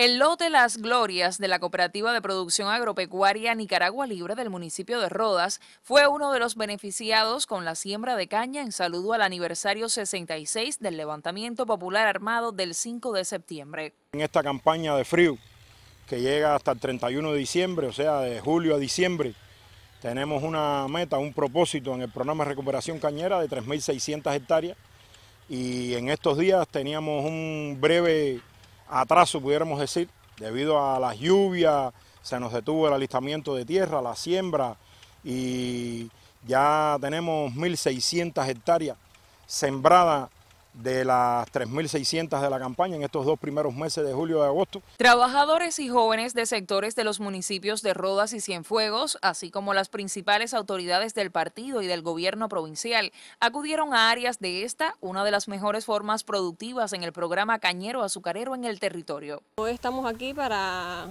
El lote Las Glorias de la Cooperativa de Producción Agropecuaria Nicaragua Libre del municipio de Rodas fue uno de los beneficiados con la siembra de caña en saludo al aniversario 66 del levantamiento popular armado del 5 de septiembre. En esta campaña de frío que llega hasta el 31 de diciembre, o sea, de julio a diciembre, tenemos una meta, un propósito en el programa de recuperación cañera de 3.600 hectáreas y en estos días teníamos un breve atraso, pudiéramos decir, debido a las lluvias, se nos detuvo el alistamiento de tierra, la siembra y ya tenemos 1.600 hectáreas sembradas de las 3.600 de la campaña en estos dos primeros meses de julio y agosto. Trabajadores y jóvenes de sectores de los municipios de Rodas y Cienfuegos, así como las principales autoridades del partido y del gobierno provincial, acudieron a áreas de esta, una de las mejores formas productivas en el programa Cañero Azucarero en el territorio. Hoy estamos aquí para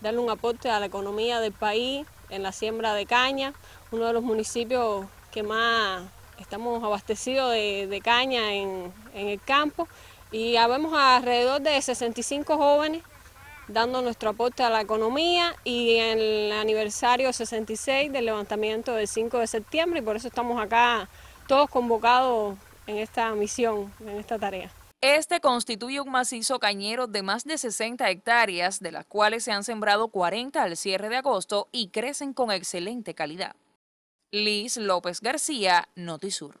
darle un aporte a la economía del país en la siembra de caña, uno de los municipios que más Estamos abastecidos de, caña en, el campo y habemos alrededor de 65 jóvenes dando nuestro aporte a la economía y en el aniversario 66 del levantamiento del 5 de septiembre y por eso estamos acá todos convocados en esta misión, en esta tarea. Este constituye un macizo cañero de más de 60 hectáreas, de las cuales se han sembrado 40 al cierre de agosto y crecen con excelente calidad. Liz López García, Notisur.